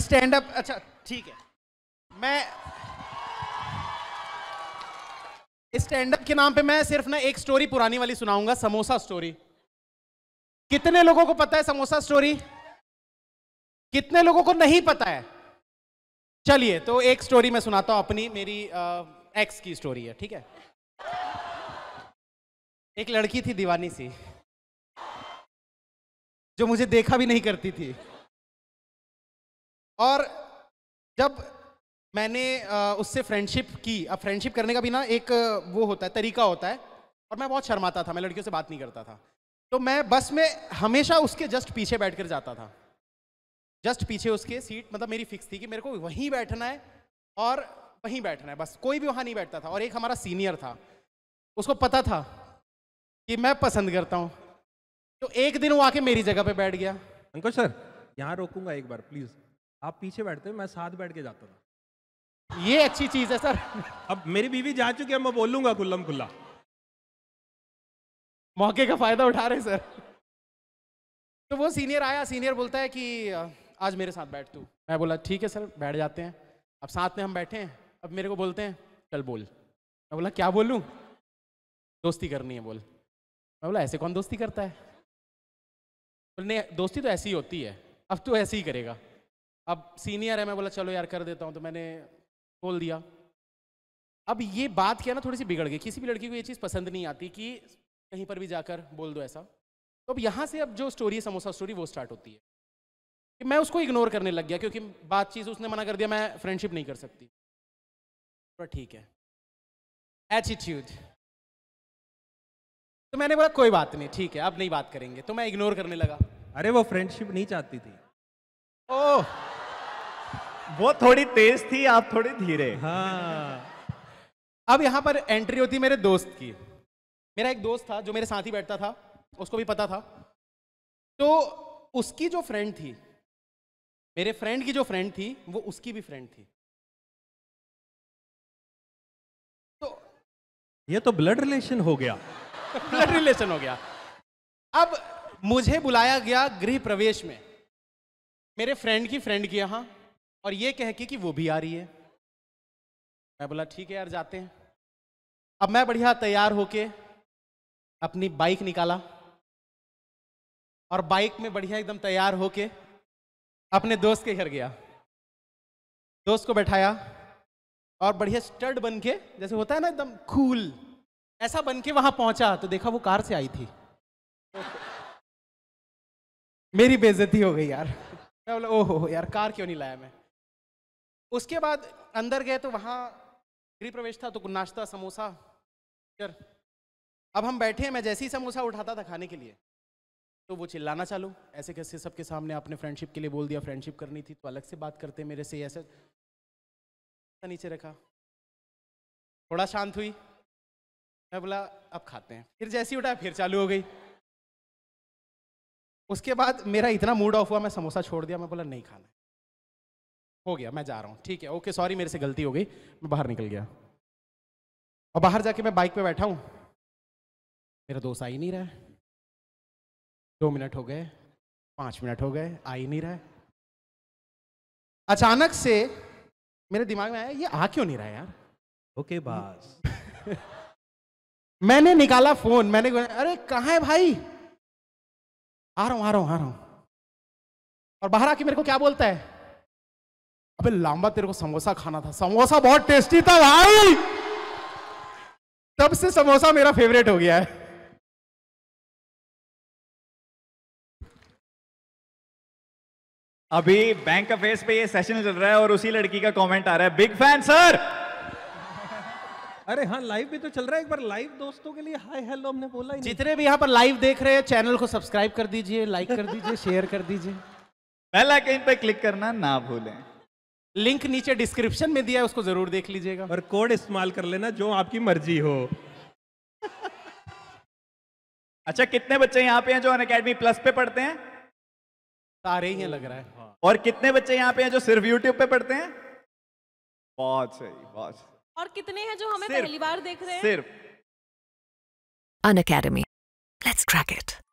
Stand up अच्छा ठीक है मैं स्टैंड अप के नाम पे मैं सिर्फ ना एक स्टोरी पुरानी वाली सुनाऊंगा समोसा स्टोरी कितने लोगों को पता है समोसा स्टोरी कितने लोगों को नहीं पता है चलिए तो एक स्टोरी मैं सुनाता हूं अपनी मेरी आ, एक्स की स्टोरी है ठीक है एक लड़की थी दीवानी सी जो मुझे देखा भी नहीं करती थी और जब मैंने उससे फ्रेंडशिप की अब फ्रेंडशिप करने का भी ना एक वो होता है तरीका होता है और मैं बहुत शर्माता था मैं लड़कियों से बात नहीं करता था तो मैं बस में हमेशा उसके जस्ट पीछे बैठ कर जाता था जस्ट पीछे उसके सीट मतलब मेरी फिक्स थी कि मेरे को वहीं बैठना है और वहीं बैठना है बस कोई भी वहाँ नहीं बैठता था और एक हमारा सीनियर था उसको पता था कि मैं पसंद करता हूँ तो एक दिन वो आके मेरी जगह पे बैठ गया अंकुश सर यहाँ रोकूंगा एक बार प्लीज़ आप पीछे बैठते हो मैं साथ बैठ के जाता था ये अच्छी चीज है सर अब मेरी बीवी जा चुकी है मैं बोलूंगा खुल्लम खुल्ला मौके का फायदा उठा रहे सर तो वो सीनियर आया सीनियर बोलता है कि आज मेरे साथ बैठ तू मैं बोला ठीक है सर बैठ जाते हैं अब साथ में हम बैठे हैं अब मेरे को बोलते हैं चल बोल मैं बोला क्या बोलूँ दोस्ती करनी है बोल मैं बोला ऐसे कौन दोस्ती करता है नहीं दोस्ती तो ऐसी ही होती है अब तू ऐसे ही करेगा अब सीनियर है मैं बोला चलो यार कर देता हूँ तो मैंने खोल दिया अब ये बात क्या ना थोड़ी सी बिगड़ गई किसी भी लड़की को ये चीज़ पसंद नहीं आती कि कहीं पर भी जाकर बोल दो ऐसा तो अब यहाँ से अब जो स्टोरी है समोसा स्टोरी वो स्टार्ट होती है कि मैं उसको इग्नोर करने लग गया क्योंकि बातचीत उसने मना कर दिया मैं फ्रेंडशिप नहीं कर सकती पर ठीक है एटीट्यूड तो मैंने बोला कोई बात नहीं ठीक है अब नहीं बात करेंगे तो मैं इग्नोर करने लगा अरे वो फ्रेंडशिप नहीं चाहती थी ओह वो थोड़ी तेज थी आप थोड़ी धीरे हाँ अब यहां पर एंट्री होती मेरे दोस्त की मेरा एक दोस्त था जो मेरे साथ ही बैठता था उसको भी पता था तो उसकी जो फ्रेंड थी मेरे फ्रेंड की जो फ्रेंड थी वो उसकी भी फ्रेंड थी तो ये तो ब्लड रिलेशन हो गया ब्लड रिलेशन हो गया अब मुझे बुलाया गया गृह प्रवेश में मेरे फ्रेंड की फ्रेंड की यहां और ये कह के कि वो भी आ रही है मैं बोला ठीक है यार जाते हैं अब मैं बढ़िया तैयार होके अपनी बाइक निकाला और बाइक में बढ़िया एकदम तैयार होके अपने दोस्त के घर गया दोस्त को बैठाया और बढ़िया स्टड बन के जैसे होता है ना एकदम कूल ऐसा बन के वहां पहुंचा तो देखा वो कार से आई थी मेरी बेजती हो गई यार मैं बोला ओहो यार कार क्यों नहीं लाया मैं उसके बाद अंदर गए तो वहाँ गृह प्रवेश था तो नाश्ता समोसा चर अब हम बैठे हैं मैं जैसे ही समोसा उठाता था खाने के लिए तो वो चिल्लाना चालू ऐसे कैसे सबके सामने आपने फ्रेंडशिप के लिए बोल दिया फ्रेंडशिप करनी थी तो अलग से बात करते मेरे से ऐसे नीचे रखा थोड़ा शांत हुई मैं बोला अब खाते हैं फिर जैसी उठा फिर चालू हो गई उसके बाद मेरा इतना मूड ऑफ हुआ मैं समोसा छोड़ दिया मैं बोला नहीं खाना हो गया मैं जा रहा हूँ ठीक है ओके सॉरी मेरे से गलती हो गई मैं बाहर निकल गया और बाहर जाके मैं बाइक पे बैठा हूँ मेरा दोस्त आ ही नहीं रहा है दो मिनट हो गए पाँच मिनट हो गए आ ही नहीं रहा है अचानक से मेरे दिमाग में आया ये आ क्यों नहीं रहा यार ओके बस बास मैंने निकाला फोन मैंने अरे कहाँ है भाई आ रहा हूँ आ रहा हूँ आ रहा हूँ और बाहर आके मेरे को क्या बोलता है अबे लांबा तेरे को समोसा खाना था समोसा बहुत टेस्टी था भाई तब से समोसा मेरा फेवरेट हो गया है अभी बैंक फेस पे ये सेशन चल रहा है और उसी लड़की का कमेंट आ रहा है बिग फैन सर अरे हाँ लाइव भी तो चल रहा है एक बार लाइव दोस्तों के लिए हाय हेलो हमने बोला ही जितने भी यहाँ पर लाइव देख रहे हैं चैनल को सब्सक्राइब कर दीजिए लाइक कर दीजिए शेयर कर दीजिए पहला कहीं पे क्लिक करना ना भूलें लिंक नीचे डिस्क्रिप्शन में दिया है उसको जरूर देख लीजिएगा और कोड इस्तेमाल कर लेना जो आपकी मर्जी हो अच्छा कितने बच्चे यहाँ पे हैं जो अन अकेडमी प्लस पे पढ़ते हैं सारे ही लग रहा है हाँ। और कितने बच्चे यहाँ पे हैं जो सिर्फ यूट्यूब पे पढ़ते हैं बहुत सही बहुत और कितने हैं जो हमें पहली बार देख रहे हैं सिर्फ Unacademy let's crack it